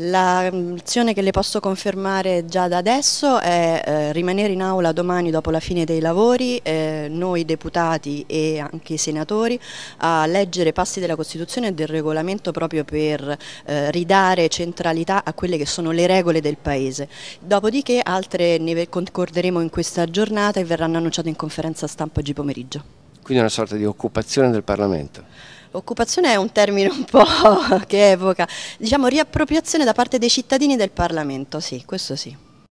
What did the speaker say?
La lezione che le posso confermare già da adesso è eh, rimanere in aula domani dopo la fine dei lavori, eh, noi deputati e anche i senatori, a leggere passi della Costituzione e del regolamento proprio per eh, ridare centralità a quelle che sono le regole del Paese. Dopodiché altre ne concorderemo in questa giornata e verranno annunciate in conferenza stampa oggi pomeriggio. Quindi una sorta di occupazione del Parlamento. Occupazione è un termine un po' che evoca, diciamo riappropriazione da parte dei cittadini del Parlamento, sì, questo sì.